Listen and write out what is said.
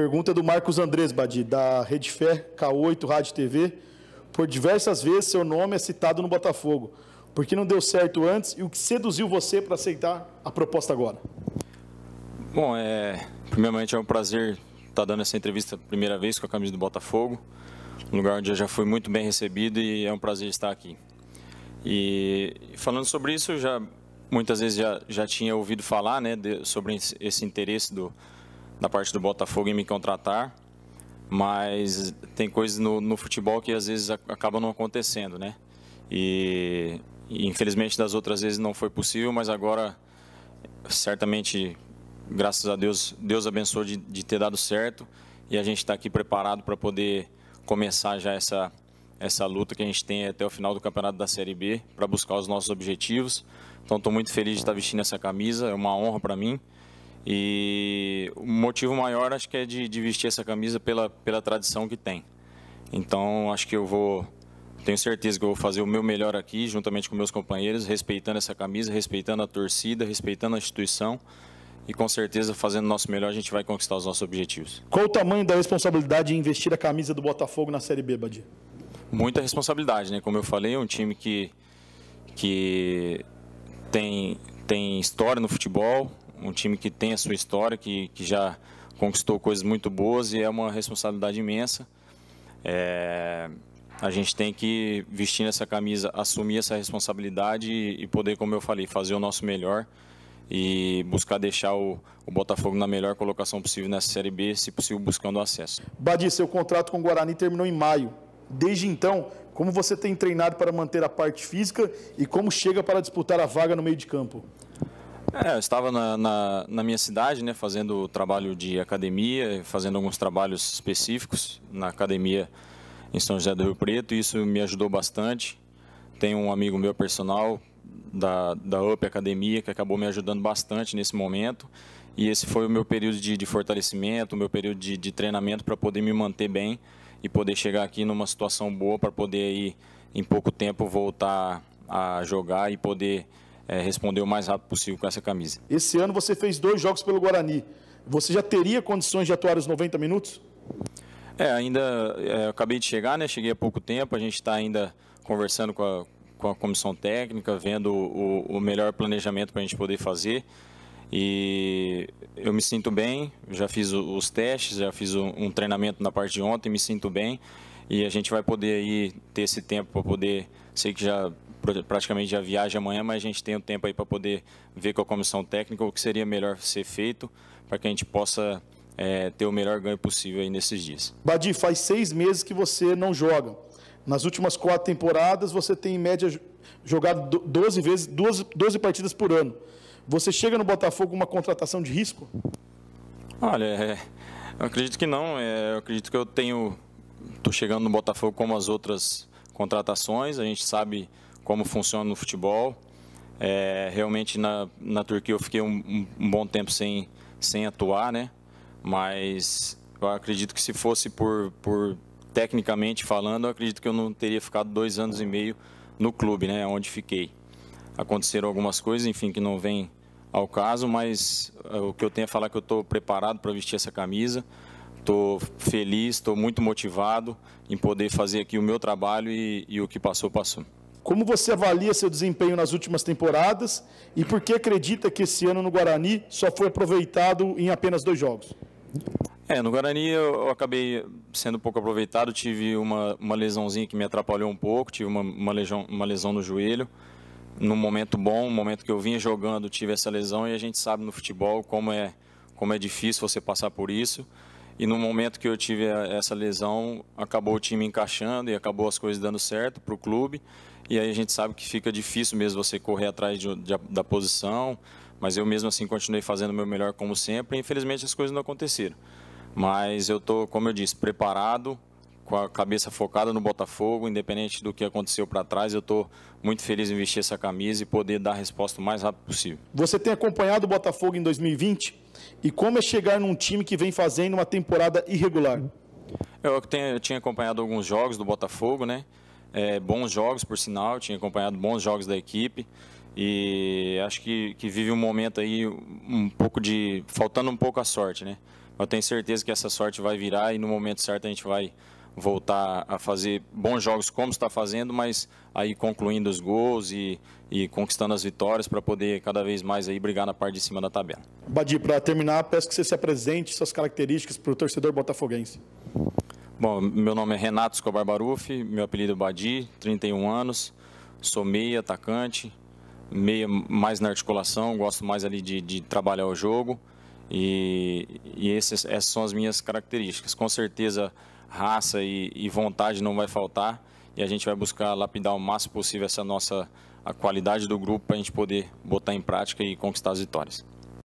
Pergunta do Marcos Andrés Badi, da Rede Fé, K8 Rádio TV. Por diversas vezes seu nome é citado no Botafogo. Por que não deu certo antes e o que seduziu você para aceitar a proposta agora? Bom, é, primeiramente é um prazer estar tá dando essa entrevista primeira vez com a camisa do Botafogo, um lugar onde eu já fui muito bem recebido e é um prazer estar aqui. E falando sobre isso, já muitas vezes já, já tinha ouvido falar, né, de, sobre esse interesse do da parte do Botafogo em me contratar, mas tem coisas no, no futebol que às vezes acabam não acontecendo, né? E, e infelizmente das outras vezes não foi possível, mas agora certamente, graças a Deus, Deus abençoou de, de ter dado certo e a gente está aqui preparado para poder começar já essa essa luta que a gente tem até o final do campeonato da Série B para buscar os nossos objetivos. Então estou muito feliz de estar tá vestindo essa camisa, é uma honra para mim. E o motivo maior acho que é de, de vestir essa camisa pela, pela tradição que tem. Então acho que eu vou, tenho certeza que eu vou fazer o meu melhor aqui, juntamente com meus companheiros, respeitando essa camisa, respeitando a torcida, respeitando a instituição e com certeza fazendo o nosso melhor a gente vai conquistar os nossos objetivos. Qual o tamanho da responsabilidade em investir a camisa do Botafogo na Série B, Badia? Muita responsabilidade, né? Como eu falei, é um time que, que tem, tem história no futebol, um time que tem a sua história, que, que já conquistou coisas muito boas e é uma responsabilidade imensa. É, a gente tem que, vestindo essa camisa, assumir essa responsabilidade e, e poder, como eu falei, fazer o nosso melhor e buscar deixar o, o, Botafogo na melhor colocação possível nessa Série B, se possível buscando acesso. Badi, seu contrato com o Guarani terminou em maio. Desde então, como você tem treinado para manter a parte física e como chega para disputar a vaga no meio de campo? É, eu estava na, na, na, minha cidade, né, fazendo trabalho de academia, fazendo alguns trabalhos específicos na academia em São José do Rio Preto, e isso me ajudou bastante. Tem um amigo meu personal da, da UP Academia que acabou me ajudando bastante nesse momento, e esse foi o meu período de, de fortalecimento, o meu período de, de treinamento para poder me manter bem e poder chegar aqui numa situação boa para poder aí, em pouco tempo voltar a jogar e poder é, responder o mais rápido possível com essa camisa. Esse ano você fez dois jogos pelo Guarani. Você já teria condições de atuar os 90 minutos? É, ainda é, acabei de chegar, né? Cheguei há pouco tempo. A gente está ainda conversando com a, com a comissão técnica, vendo o, o melhor planejamento para a gente poder fazer. E eu me sinto bem, já fiz os testes, já fiz um, um treinamento na parte de ontem, me sinto bem. E a gente vai poder aí ter esse tempo para poder, sei que já praticamente já viaja amanhã, mas a gente tem o um tempo aí para poder ver com a comissão técnica o que seria melhor ser feito para que a gente possa é, ter o melhor ganho possível aí nesses dias. Badi, faz seis meses que você não joga. Nas últimas quatro temporadas, você tem em média jogado 12 vezes, 12, 12 partidas por ano. Você chega no Botafogo uma contratação de risco? Olha, é, eu acredito que não. É, eu acredito que eu tenho estou chegando no Botafogo como as outras contratações, a gente sabe como funciona no futebol. É, realmente na, na Turquia eu fiquei um, um, bom tempo sem, sem atuar, né? Mas eu acredito que se fosse por, por tecnicamente falando, eu acredito que eu não teria ficado dois anos e meio no clube, né? Onde fiquei. Aconteceram algumas coisas, enfim, que não vem ao caso, mas é, o que eu tenho a falar é que eu estou preparado para vestir essa camisa. Estou feliz, estou muito motivado em poder fazer aqui o meu trabalho e, e o que passou, passou. Como você avalia seu desempenho nas últimas temporadas e por que acredita que esse ano no Guarani só foi aproveitado em apenas dois jogos? É, no Guarani eu, acabei sendo pouco aproveitado, tive uma, uma lesãozinha que me atrapalhou um pouco, tive uma, uma, lesão, uma lesão no joelho. Num momento bom, no momento que eu vinha jogando, tive essa lesão e a gente sabe no futebol como é, como é difícil você passar por isso. E no momento que eu tive essa lesão, acabou o time encaixando e acabou as coisas dando certo para o clube. E aí a gente sabe que fica difícil mesmo você correr atrás de, de, da posição, mas eu mesmo assim continuei fazendo o meu melhor como sempre. E infelizmente as coisas não aconteceram. Mas eu tô, como eu disse, preparado, com a cabeça focada no Botafogo, independente do que aconteceu para trás, eu estou muito feliz em vestir essa camisa e poder dar a resposta o mais rápido possível. Você tem acompanhado o Botafogo em 2020 e como é chegar num time que vem fazendo uma temporada irregular? Eu, tenho, eu tinha acompanhado alguns jogos do Botafogo, né? É, bons jogos, por sinal, eu tinha acompanhado bons jogos da equipe e acho que, que vive um momento aí um pouco de faltando um pouco a sorte, né? Eu tenho certeza que essa sorte vai virar e no momento certo a gente vai voltar a fazer bons jogos como está fazendo, mas aí concluindo os gols e, e conquistando as vitórias para poder cada vez mais aí brigar na parte de cima da tabela. Badi, para terminar, peço que você se apresente suas características para o torcedor botafoguense. Bom, meu nome é Renato Escobar Barufi, meu apelido é Badi, 31 anos, sou meia, atacante, meia mais na articulação, gosto mais ali de, de trabalhar o jogo e, e esses, essas são as minhas características. Com certeza raça e, e, vontade não vai faltar e a gente vai buscar lapidar o máximo possível essa nossa a qualidade do grupo para a gente poder botar em prática e conquistar as vitórias.